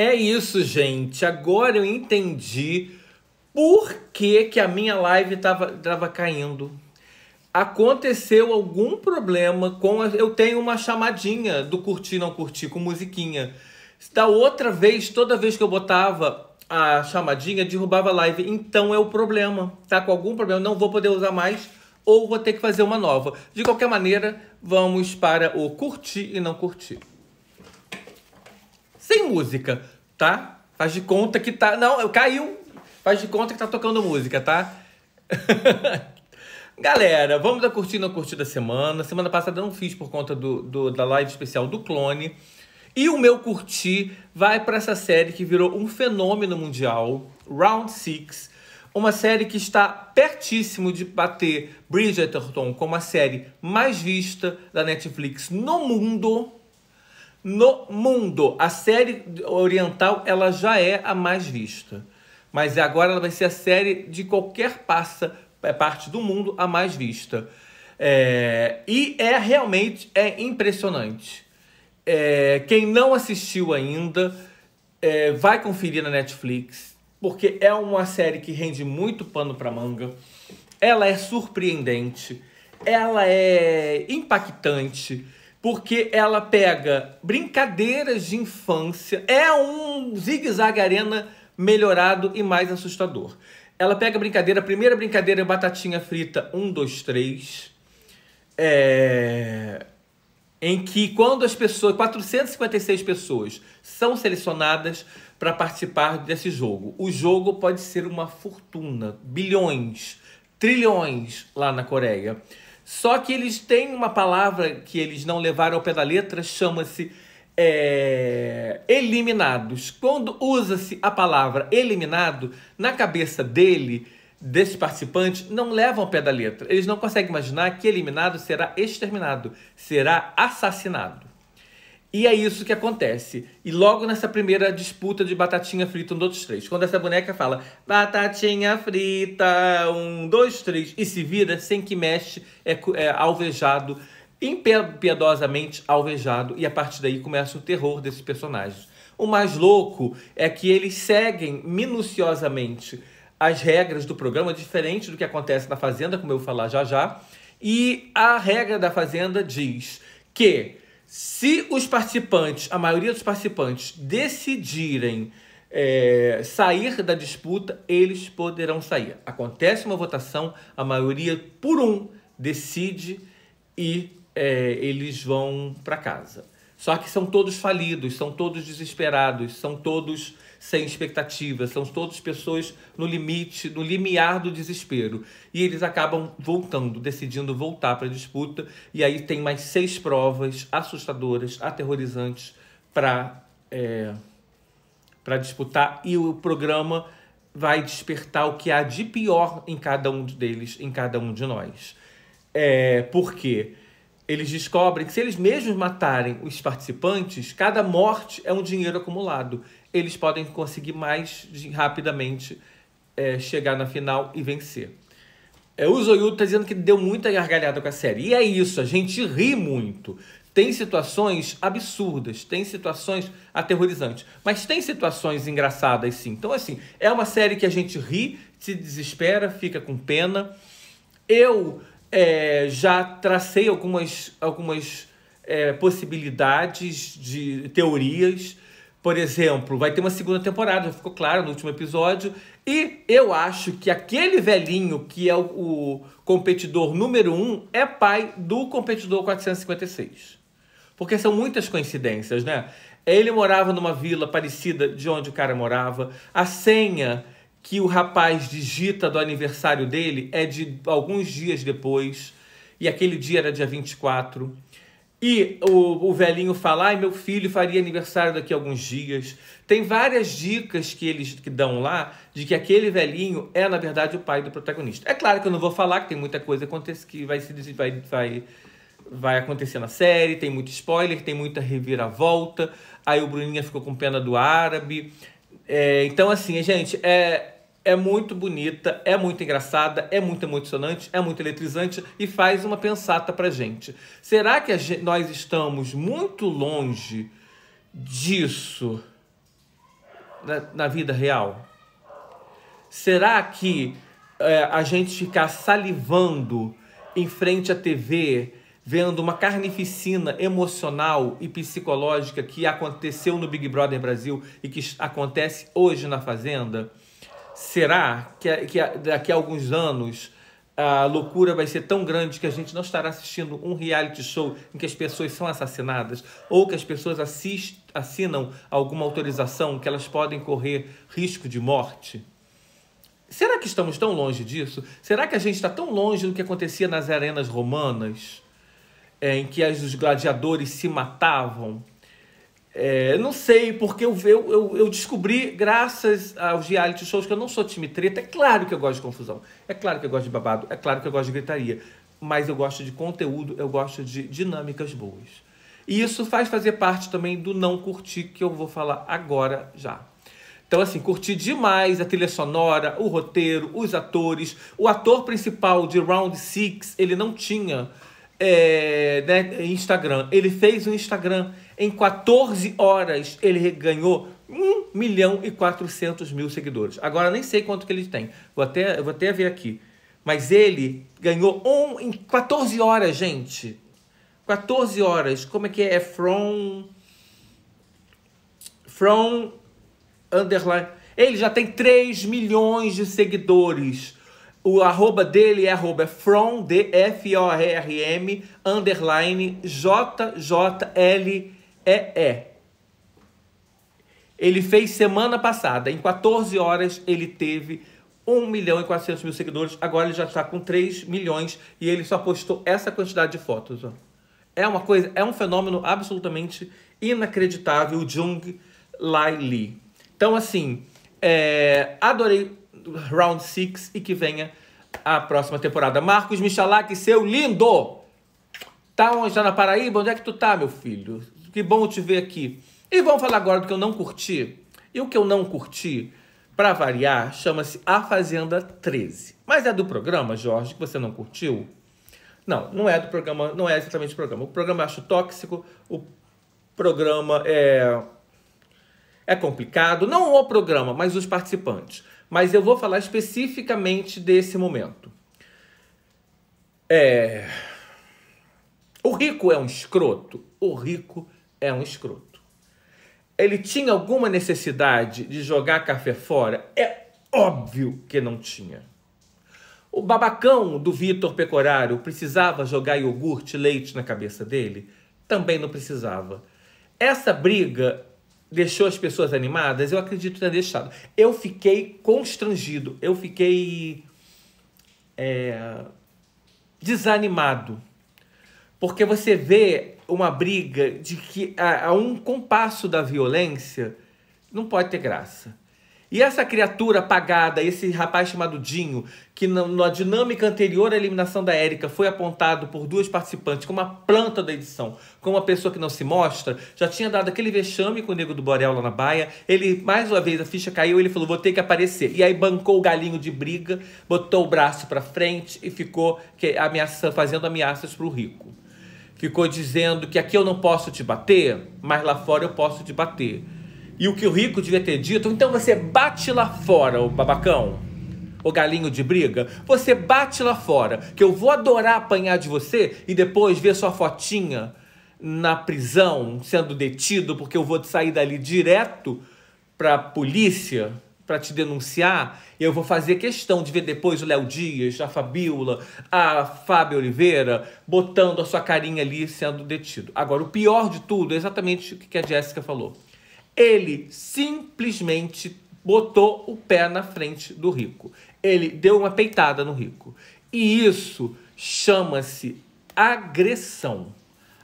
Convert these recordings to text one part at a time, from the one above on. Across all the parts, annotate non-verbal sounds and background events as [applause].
É isso, gente. Agora eu entendi por que, que a minha live estava tava caindo. Aconteceu algum problema com. A... Eu tenho uma chamadinha do curtir, não curtir, com musiquinha. Da outra vez, toda vez que eu botava a chamadinha, derrubava a live. Então é o problema. Tá com algum problema? Não vou poder usar mais ou vou ter que fazer uma nova. De qualquer maneira, vamos para o curtir e não curtir sem música, tá? Faz de conta que tá. Não, eu caiu. Faz de conta que tá tocando música, tá? [laughs] Galera, vamos dar curtindo a curtida da semana. Semana passada eu não fiz por conta do, do, da live especial do Clone. E o meu curtir vai para essa série que virou um fenômeno mundial, Round 6. Uma série que está pertíssimo de bater Bridgerton como a série mais vista da Netflix no mundo no mundo. A série oriental ela já é a mais vista, mas agora ela vai ser a série de qualquer passa, é, parte do mundo a mais vista. É, e é realmente é impressionante. É, quem não assistiu ainda é, vai conferir na Netflix, porque é uma série que rende muito pano para manga. Ela é surpreendente, ela é impactante porque ela pega brincadeiras de infância, é um zigue-zague arena melhorado e mais assustador. Ela pega brincadeira, a primeira brincadeira é batatinha frita 1, 2, 3. É... Em que quando as pessoas, 456 pessoas são selecionadas para participar desse jogo. O jogo pode ser uma fortuna, bilhões, trilhões lá na Coreia. Só que eles têm uma palavra que eles não levaram ao pé da letra, chama-se é, eliminados. Quando usa-se a palavra eliminado, na cabeça dele, desses participantes, não levam ao pé da letra. Eles não conseguem imaginar que eliminado será exterminado, será assassinado. E é isso que acontece. E logo nessa primeira disputa de batatinha frita, um, dois, três. Quando essa boneca fala batatinha frita, um, dois, três, e se vira sem que mexe, é, é alvejado, impiedosamente alvejado. E a partir daí começa o terror desses personagens. O mais louco é que eles seguem minuciosamente as regras do programa, diferente do que acontece na Fazenda, como eu vou falar já já. E a regra da Fazenda diz que se os participantes, a maioria dos participantes, decidirem é, sair da disputa, eles poderão sair. Acontece uma votação, a maioria por um decide e é, eles vão para casa. Só que são todos falidos, são todos desesperados, são todos sem expectativas, são todos pessoas no limite, no limiar do desespero. E eles acabam voltando, decidindo voltar para a disputa. E aí tem mais seis provas assustadoras, aterrorizantes para é, para disputar. E o programa vai despertar o que há de pior em cada um deles, em cada um de nós. É, por quê? Porque eles descobrem que se eles mesmos matarem os participantes, cada morte é um dinheiro acumulado. Eles podem conseguir mais rapidamente é, chegar na final e vencer. É, o Zoyu está dizendo que deu muita gargalhada com a série. E é isso, a gente ri muito. Tem situações absurdas, tem situações aterrorizantes, mas tem situações engraçadas sim. Então, assim, é uma série que a gente ri, se desespera, fica com pena. Eu é, já tracei algumas, algumas é, possibilidades de teorias. Por exemplo, vai ter uma segunda temporada, já ficou claro no último episódio. E eu acho que aquele velhinho que é o, o competidor número um é pai do competidor 456. Porque são muitas coincidências, né? Ele morava numa vila parecida de onde o cara morava. A senha que o rapaz digita do aniversário dele é de alguns dias depois, e aquele dia era dia 24. E o, o velhinho fala: Ai, meu filho faria aniversário daqui a alguns dias. Tem várias dicas que eles que dão lá de que aquele velhinho é, na verdade, o pai do protagonista. É claro que eu não vou falar, que tem muita coisa acontece, que vai se vai, vai, vai acontecer na série, tem muito spoiler, tem muita reviravolta. Aí o Bruninha ficou com pena do árabe. É, então, assim, gente, é, é muito bonita, é muito engraçada, é muito emocionante, é muito eletrizante e faz uma pensata pra gente. Será que gente, nós estamos muito longe disso na, na vida real? Será que é, a gente ficar salivando em frente à TV vendo uma carnificina emocional e psicológica que aconteceu no Big Brother Brasil e que acontece hoje na Fazenda? Será que, que daqui a alguns anos a loucura vai ser tão grande que a gente não estará assistindo um reality show em que as pessoas são assassinadas ou que as pessoas assist, assinam alguma autorização que elas podem correr risco de morte? Será que estamos tão longe disso? Será que a gente está tão longe do que acontecia nas arenas romanas? é, em que os gladiadores se matavam. É, não sei, porque eu, eu, eu descobri, graças aos reality shows, que eu não sou time treta. É claro que eu gosto de confusão, é claro que eu gosto de babado, é claro que eu gosto de gritaria, mas eu gosto de conteúdo, eu gosto de dinâmicas boas. E isso faz fazer parte também do não curtir, que eu vou falar agora já. Então, assim, curti demais a trilha sonora, o roteiro, os atores. O ator principal de Round Six ele não tinha é, né, Instagram. Ele fez um Instagram. Em 14 horas ele ganhou 1 milhão e 400 mil seguidores. Agora nem sei quanto que ele tem. Vou até, vou até ver aqui. Mas ele ganhou um, em 14 horas, gente. 14 horas. Como é que é? É from. From. Underline. Ele já tem 3 milhões de seguidores. O arroba dele é arroba from, d f o r m underline j j l e e. Ele fez semana passada, em 14 horas ele teve 1 milhão e 400 mil seguidores, agora ele já está com 3 milhões e ele só postou essa quantidade de fotos. Ó. É uma coisa, é um fenômeno absolutamente inacreditável, o Jung Lai Lee. Então, assim, é, adorei Round 6 e que venha a próxima temporada. Marcos Michalak, seu lindo! Tá onde? Tá na Paraíba? Onde é que tu tá, meu filho? Que bom te ver aqui. E vamos falar agora do que eu não curti. E o que eu não curti, para variar, chama-se A Fazenda 13. Mas é do programa, Jorge, que você não curtiu? Não, não é do programa, não é exatamente do programa. O programa eu acho tóxico, o programa é é complicado, não o programa, mas os participantes. Mas eu vou falar especificamente desse momento. É... O rico é um escroto. O rico é um escroto. Ele tinha alguma necessidade de jogar café fora? É óbvio que não tinha. O babacão do Vitor Pecorário precisava jogar iogurte, leite na cabeça dele? Também não precisava. Essa briga deixou as pessoas animadas? Eu acredito ter deixado. Eu fiquei constrangido, eu fiquei é, desanimado. Porque você vê uma briga de que a, a um compasso da violência não pode ter graça. E essa criatura apagada, esse rapaz chamado Dinho, que na, dinâmica anterior à eliminação da Érica foi apontado por duas participantes como a planta da edição, como uma pessoa que não se mostra, já tinha dado aquele vexame com o Nego do Borel lá na Baia. Ele, mais uma vez, a ficha caiu ele falou, vou ter que aparecer. E aí bancou o galinho de briga, botou o braço para frente e ficou que, ameaça, fazendo ameaças para o rico. Ficou dizendo que aqui eu não posso te bater, mas lá fora eu posso te bater. E o que o rico devia ter dito, então você bate lá fora, o babacão, o galinho de briga, você bate lá fora, que eu vou adorar apanhar de você e depois ver sua fotinha na prisão, sendo detido, porque eu vou sair dali direto para a polícia para te denunciar, eu vou fazer questão de ver depois o Léo Dias, a Fabiola, a Fábio Oliveira, botando a sua carinha ali sendo detido. Agora, o pior de tudo é exatamente o que a Jéssica falou. Ele simplesmente botou o pé na frente do rico. Ele deu uma peitada no rico. E isso chama-se agressão.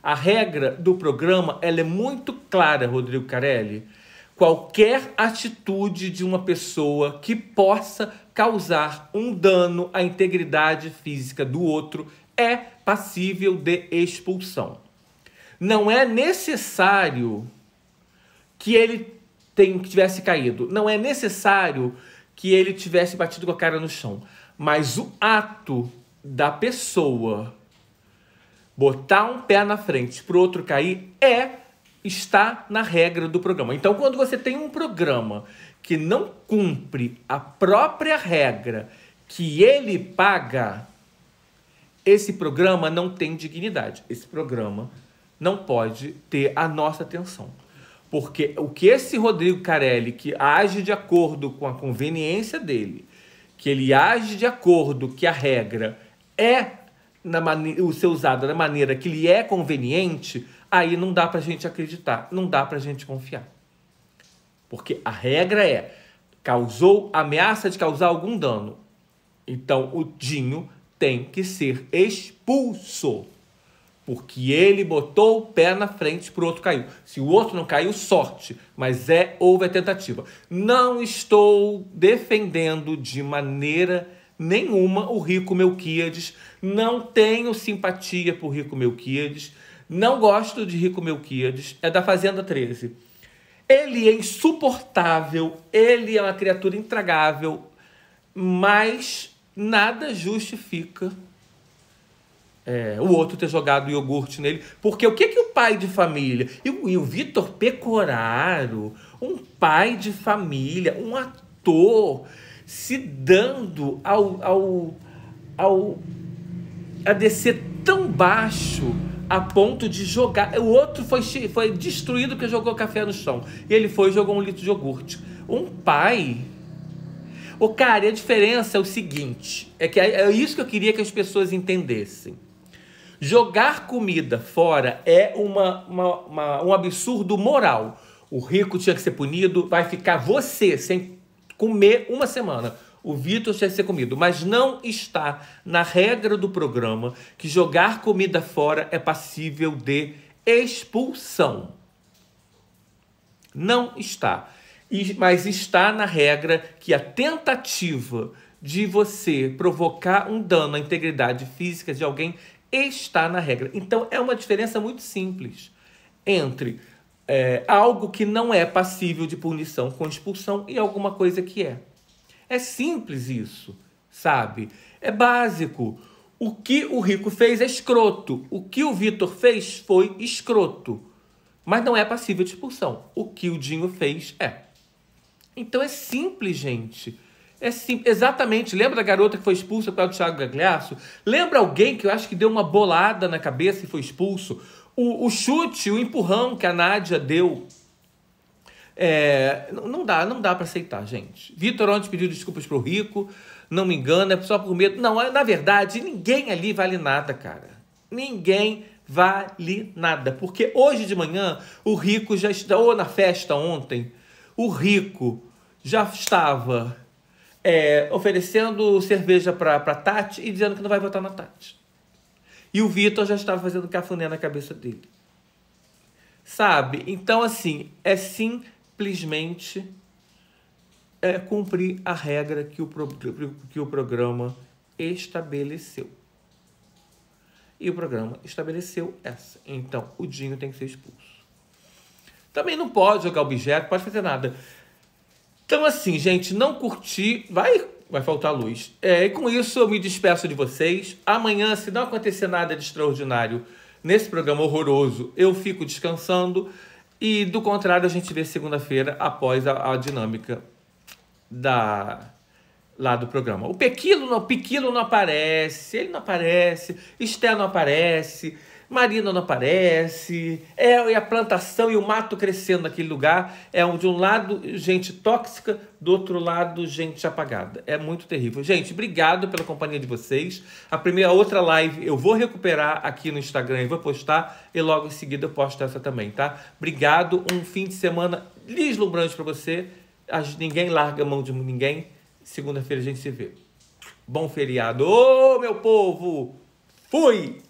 A regra do programa ela é muito clara, Rodrigo Carelli. Qualquer atitude de uma pessoa que possa causar um dano à integridade física do outro é passível de expulsão. Não é necessário que ele tem, que tivesse caído. Não é necessário que ele tivesse batido com a cara no chão. Mas o ato da pessoa botar um pé na frente para o outro cair é está na regra do programa. Então, quando você tem um programa que não cumpre a própria regra que ele paga, esse programa não tem dignidade. Esse programa não pode ter a nossa atenção. Porque o que esse Rodrigo Carelli, que age de acordo com a conveniência dele, que ele age de acordo que a regra é na o ser usada da maneira que lhe é conveniente, aí não dá para a gente acreditar, não dá para a gente confiar. Porque a regra é causou ameaça de causar algum dano. Então o Dinho tem que ser expulso porque ele botou o pé na frente para o outro caiu. Se o outro não caiu, sorte, mas é houve a tentativa. Não estou defendendo de maneira nenhuma o Rico Melquiades, não tenho simpatia por Rico Melquiades, não gosto de Rico Melquiades, é da Fazenda 13. Ele é insuportável, ele é uma criatura intragável, mas nada justifica é, o outro ter jogado iogurte nele. Porque o que que o pai de família. E, o Vitor Pecoraro, um pai de família, um ator, se dando ao. ao, ao a descer tão baixo a ponto de jogar. O outro foi, foi destruído porque jogou café no chão. E ele foi e jogou um litro de iogurte. Um pai Ô, cara, a diferença é o seguinte: é que é, é isso que eu queria que as pessoas entendessem. Jogar comida fora é uma, uma, uma, um absurdo moral. O rico tinha que ser punido, vai ficar você sem comer uma semana. O Vitor tinha que ser comido, mas não está na regra do programa que jogar comida fora é passível de expulsão. Não está. mas está na regra que a tentativa de você provocar um dano à integridade física de alguém está na regra. Então é uma diferença muito simples entre é, algo que não é passível de punição com expulsão e alguma coisa que é. É simples isso, sabe? É básico. O que o Rico fez é escroto. O que o Vitor fez foi escroto. Mas não é passível de expulsão. O que o Dinho fez é. Então é simples, gente. É sim, exatamente. Lembra da garota que foi expulsa pelo Thiago Gagliasso? Lembra alguém que eu acho que deu uma bolada na cabeça e foi expulso? O, o chute, o empurrão que a Nádia deu. É, não dá, não dá para aceitar, gente. Vitor ontem pediu desculpas pro Rico, não me engano, é só por medo. Não, é, na verdade, ninguém ali vale nada, cara. Ninguém vale nada. Porque hoje de manhã, o Rico já está, ou na festa ontem, o Rico já estava é, oferecendo cerveja para Tati e dizendo que não vai votar na Tati. E o Vitor já estava fazendo cafuné na cabeça dele. Sabe? Então, assim, é simplesmente é, cumprir a regra que o, pro, que o programa estabeleceu. E o programa estabeleceu essa. Então, o Dinho tem que ser expulso. Também não pode jogar objeto, pode fazer nada. Então, assim, gente, não curti, vai, vai faltar luz. É, e com isso eu me despeço de vocês. Amanhã, se não acontecer nada de extraordinário nesse programa horroroso, eu fico descansando. E do contrário, a gente vê segunda-feira após a, a, dinâmica da lá do programa. O Pequilo não, Pequilo não aparece, ele não aparece, Esté não aparece. Marina não aparece, é a plantação e o mato crescendo naquele lugar. É onde de um lado gente tóxica, do outro lado gente apagada. É muito terrível. Gente, obrigado pela companhia de vocês. A primeira a outra live eu vou recuperar aqui no Instagram e vou postar e logo em seguida eu posto essa também, tá? Obrigado, um fim de semana deslumbrante para você. ninguém larga a mão de ninguém. Segunda-feira a gente se vê. Bom feriado, ô oh, meu povo! Fui!